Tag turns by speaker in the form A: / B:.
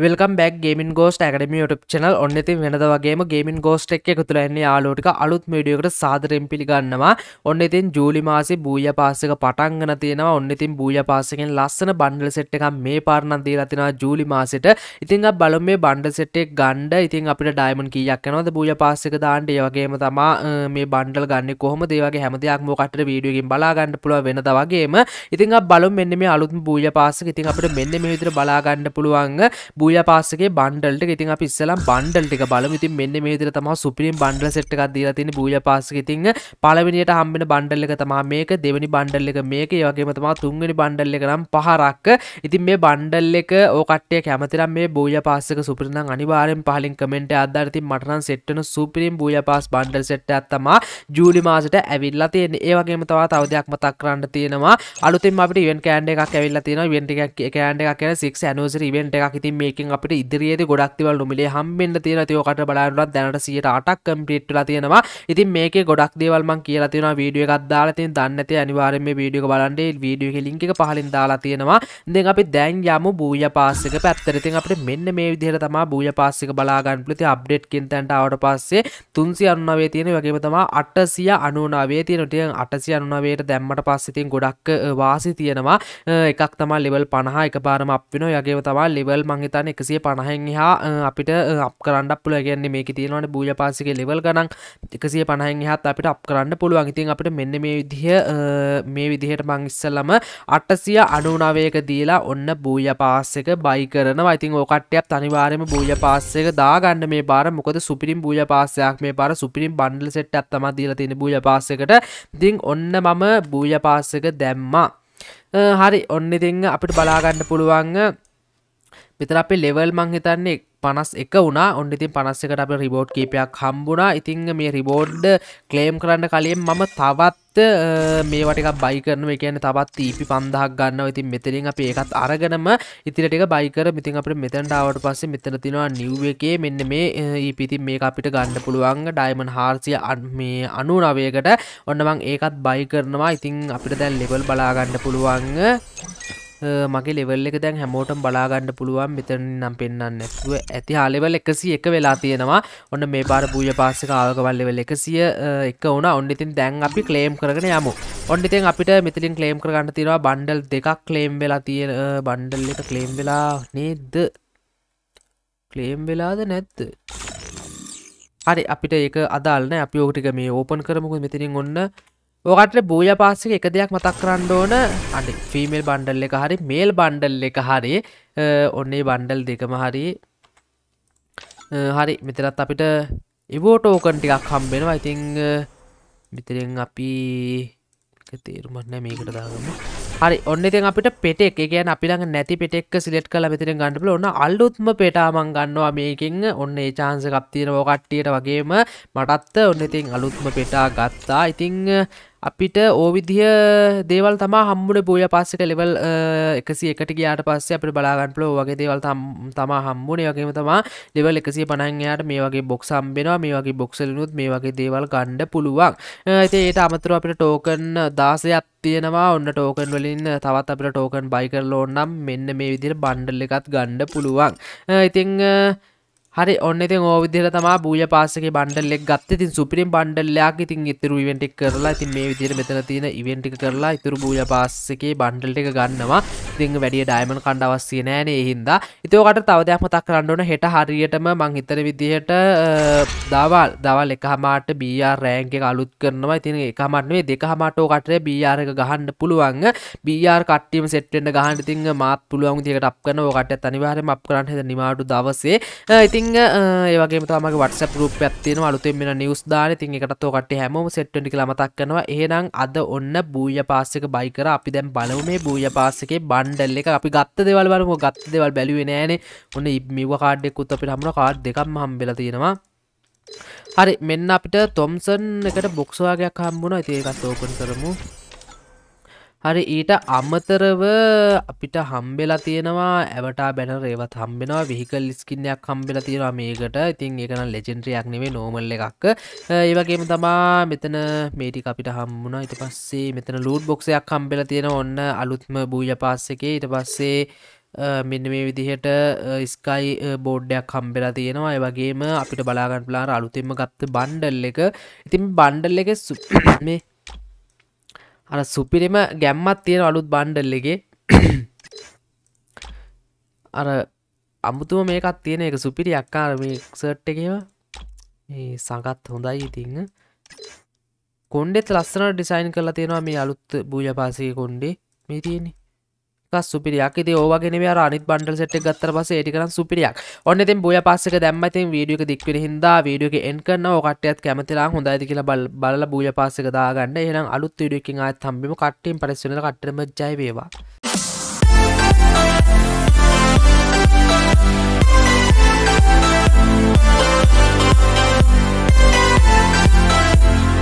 A: Welcome back gaming ghost academy ට channel ඔන්න ති වෙනද වගේ ගේමින් ගෝස්ට එක් තුළන්නේ යාලෝටික අලුත් මඩියකට සාදරෙන් පිළිගන්නවා ඔන්න ඉතින් ජූලි මාසි බූය පාසක පටන්ගන තියෙනවා ඔන්න ඉතින් බූය පාසකෙන් ලස්සන බන්ඩල සෙට් එකක් මේ පාරණන්දී ලතිනවා ජූලි මාසිට ඉතිං බලම් මේ බන්ඩ සෙට්ටෙක් ගණ්ඩ ඉතින් අපිට ඩයිමන් කියයක්නවද බූය පාසක දාන්ට ඒවගේම තමා මේ බන්ඩල් ගන්න කොහොම දේවගේ හැමතියක්ම කට වීඩියගින් බලාගන්න පුළුව වෙනද වගේම ඉතිං බලම් මෙන්න මේ අලුත් බූය පාසක ඉතින් අපට මෙන්න මේ විතර බලාගන්න පුළුවන් බුල පස්සගේ බන්ඩල්ට ඉතින් අප ඉස්සලා බන්ඩල්ටික බලමිතින් මෙන්න මේදර තම සුපිරිම් බන්ඩල සට් එකක් දීලා තින බුල පස්සක ඉතිං පලවිනියට හම්බෙන බන්ඩල්ල එක තමා මේක දෙවනි බන්ඩල්ල එක මේක වගේම තමා තුන්ගනි බන්ඩල්ල එක නම් පහරක්ක ඉතින් මේ බන්ඩල් එක ඕකටය කැමතිරම් මේ බූජ පස්සක සුපිරිනම් අනිවාරෙන් පහලින් කමෙන්ට අධර්ති මටරන් සෙට්න සුපිරිම් බූජ පස් බන්ඩල් සෙට් ඇත්තමා ජූලි මාසට ඇවිල්ලා තියෙන ඒවගේම තවා තවදයක් මතක් කරන්න තියෙනවා අලුතින් අපට ඉවෙන් කෑන්ඩ එකක් ඇවිල්ලා තියෙන වෙන්ටික් කෑන්ඩ එකක් කියෙන සික් ඇනෝසිරි වෙන්ට එකක් ඉතින් මේ ඒකෙන් අපට ඉදිරියේ ගොඩක් තිවල් නොමිලේ හම්බෙන්න්න තියෙන තියෝකට බලාරුලත් දැනට සියට අටක් කම්පිට්ලා තියෙනවා ඉතින් මේක ගොඩක් දේවල්මන් කියලා තියෙන වීඩිය ගත්දාලා තින් දන්නත අනිවාරෙන් වීඩියක බලන්ඩේ වීඩියෝ ලින්ක පහලින් දාලා තියෙනවා දෙ අපි දැන් යමු බූය පාසික පැත්තරතින් අපට මෙන්න මේ විදිහර තමා බූය පාසික බලාගන්න පලති අප්ඩේට්කින් තැන්ට අවට පස්සේ තුන්සි අනුනාවේ තියෙන වගේම තමා අටසිය අනුනාවේ තියෙනටිය අටසි අනුනාවයට දැම්මට පස්සිතින් ගොඩක් වාසි තියෙනවා එකක් තමා ලෙවල් පණහා එක පාරම අප වෙන යගේ තමා ලෙවල් මංහිත ගන්න එකසිය පණහෙන් හා අපිට අප කරන්න පුල ගැන්න මේක තියෙනවට බූජ පාසික ලෙවල් ගනන් එකසිය පණහෙන් හත් අපිට අප කරන්න පුළුවන් ඉතින් අපිට මෙන්න මේ විදිහ මේ විදිහට මං ඉස්සල්ලම අටසිය අනුනාවයක දීලා ඔන්න බූජ පාස්සක බයි කරනවා ඉතින් ඕකට්ටයක් අනිවාරයම බූජ පාස්සක දාගන්න මේ බාර මොකද සුපිරිම් බූජ පාසයක් මේ බාර සුපිරිම් බන්ඩල සෙට්ටක් තම දීලා තියෙන බූජ පාසකට දිං ඔන්න මම බූජ පාසක දැම්මා හරි ඔන්න ඉතිං අපිට බලාගන්න පුළුවන් විතර අපේ ලෙවල් මං හිතන්නේ පනස් එක වුණා ඔන්න ඉතින් පනස් එකට අප රිබෝඩ් කීපයක් හම්බුණා ඉතිං මේ රිබෝඩ් ක්ලේම් කරන්න කලින් මම තවත් මේවටක බයි කරන එකන තවත් තීපි පන්දහක් ගන්න ඉතින් මෙතරින් අප ඒකත් අරගෙනම ඉතිරටක බයිකර මිතින් අපට මෙතැන්ටාවට පස්සේ මෙතන තිනවා නිව් එකේ මෙන්න මේ ඊපිති e මේ අපිට ගන්න පුළුවන් ඩයිමන් හාර්සිය අන් මේ අනු නවයකට ඔන්නමං ඒකත් බයි කරනවා ඉතිං අපිට දැන් ලෙබල් බලාගන්න පුළුවන් මගේ ලෙවල් එක දැන් හැමෝටම් බලාගන්න පුළුවන් මෙතන නම් පෙන්න්න ඇතුව ඇති හාලෙවල් එකසි එක වෙලා තියෙනවා ඔන්න මේ පාර පූජ පාසික ආවකවල් ලෙවල් එකසිය එක ඕන ඔන්න ඉතින් දැන් අපි ක්ලේම් කරගෙන යමු ඔන්න ඉතින් අපිට මෙතලින් ක්ලේම් කරගන්න තිරවා බන්ඩල් දෙකක් ක්ලේම් වෙලා තියෙන බන්ඩල් එක ක්ලේම් වෙලා නේද ක්ලේම් වෙලාද නැත්ද හරි අපිට ඒක අදාල්න අපි ඕටික මේ ඕපන් කරමුකු මෙතිනින් ඔන්න ඕකට බූජ පාස්සක එක දෙයක් මතක් කරන්න ඕන අනි ෆිමල් බණ්ඩල් එක හරි මේල් බණ්ඩල් එක හරි ඔන්නේ බණ්ඩල් දෙකම හරි හරි මෙතරත් අපිට ඉවෝටෝකන් ටිකක් හම්බෙනවා ඉතිං මෙතරෙන් අපි තේරුමත්න මේකට දාගම හරි ඔන්න ඉතින් අපිට පෙට එක කියන අපිළඟ නැති පෙටෙක් සිලෙට් කල මෙතරෙන් ගන්නපල ඔන්න අල්ලුත්ම පෙටාමන් ගන්නවා මේකින් ඔන්න ඒ චාන්ස කප්තියෙන ඕකට්ටියට වගේම මටත්ත ඔන්න ඉතින් අලුත්ම පෙටා ගත්තා ඉතිං අපිට ඕවිදිහ දේවල් තම හම්බුට බූය පස්සක ලෙවල් එකසි එකට ගයාට පස්සේ අපට බලාගන්පලෝ වගේ දේවල් තමා හම්බුණේ වගේම තමා ලෙවල් එකසි පණංයාට මේ වගේ බොක් සම්බෙනවා මේ වගේ බොක්සලනුත් මේ වගේ දේවල් ගණ්ඩ පුළුවන් ඇති ඒට අමතුර අපිට ටෝකන් දාසයක් තියෙනවා ඔන්න ටෝකන් වලින් තවත් අපිට ටෝකන් බයිකරලෝන්නම් මෙන්න මේ විදිර බණ්ඩල්ල එකත් ගණ්ඩ පුළුවන් ඉතිං හරි ඔන්න ඉතින් ඕ විදිහට තමයි බූජ පාස් එකේ බන්ඩල් එක ගත්තේ. ඉතින් සුපිරිම් බන්ඩල්ලයක් ඉතින් ඉතුරු ඉවෙන්ට් එක කරලා ඉතින් මේ විදිහට මෙතන තියෙන ඉවෙන්ට් එක කරලා ඉතුරු බූජ පාස් එකේ බන්ඩල් එක ගන්නවා. ඉතිං වැඩිය ඩයිමන් කණ්ඩ අවස්සිය නෑන එහින්දා ඉතෝකට තවදයක් මතක් කරන්නඩන හෙට හරියටම මං හිතර විදිහට දවල් දවල් එක හමාට බියා රෑන්ගේ අලුත් කරනවා ඉතින් එක මටේ දෙක හමටෝ කටරේ බියාරක ගහන්න පුළුවන් බියාර් කට්ටියම සෙට්ෙන්ට ගහන්න ඉතිං මාත් පුළුවන් දිකට අප කන ෝකට තනිවාරම අප කරන්න හෙද නිවාඩු දවසේ ඉතිං ඒවගේ තමගේ වටස රප ඇත්තින අලුතෙන් මෙ නිවස් දාන ඉතින් එකටතෝ කට හැම සෙට්ටි මතක් කනවා ඒනම් අද ඔන්න බූය පාසක බයිකර අපි දැම් බලව මේ බූය පාසකේ බල බන්ඩල් එක අපි ගත්ත දෙවල් බලම ගත්ත දෙවල් බැලුවේ නෑනේ ඔන්න ඉමිව කාඩ්ඩෙක් උත් අපිට හමන කාඩ් දෙකම් හම්බෙලා තියෙනවා හරි මෙන්න අපිට තොම්සන් එකට බොක්ස්වාගයක් හම්බුණ ඇතිඒකත් ඕපන් කරමු හරි ඊට අමතරව අපිට හම්බෙලා තියෙනවා ඇවටා බැනර ඒවත් හම්බෙනවා විහිකල් ස්කින්නයක් හම්බෙලා තියෙනවා මේකට ඉතින් ඒකන ලෙජෙන්ට්‍රියක් නෙවේ නෝමල් එකක් ඒවගේම තමා මෙතන මේටි අපිට හම්බුණ ඉට පස්සේ මෙතන ලූඩ් බොක්සයක් හම්බෙලා තියෙන ඔන්න අලුත්ම බූජ පාස්සකේ ඊට පස්සේ මෙන්න මේ විදිහට ස්කයි බෝඩ්ඩයක් හම්බෙලා තියෙනවා වගේම අපිට බලාගන්න පලාර අලුතින්ම ගත්ත බණ්ඩල් එක ඉතින් බණ්ඩල් එක මේ අර සුපිරිම ගැම්මත් තියෙන අලුත් බණ්ඩල්ලගේ අර අමුතුම මේකත් තියෙන එක සුපිරි අක්කාර මේ සර්ට් එකම සඟත් හොඳයි ඉතිං කොන්්ඩෙත් ලස්සන ඩිසයින් කරලා තියෙනවා මේ අලුත් බූජපාසය කොන්්ඩේ මේ තියෙන්නේ සුපිරියක් ති ඕවගෙන රනිත් බන්ඩල් සට ගත්තර පස ඒටිකරන සුපිරියක් ඔන්න තින් බොය පස්සක දැම්මතින් වීඩියක දික්වර හිදා වීඩියක එන්කන්න කටයත් කැමතිලා හොඳයිති කියල බල් බල බූය පස්සක දාගන්න එහම් අලුත් විඩියකින් අත් තම්බිම කට්ටීම් පරස්සන කටරම ජයවේවා. Thank you.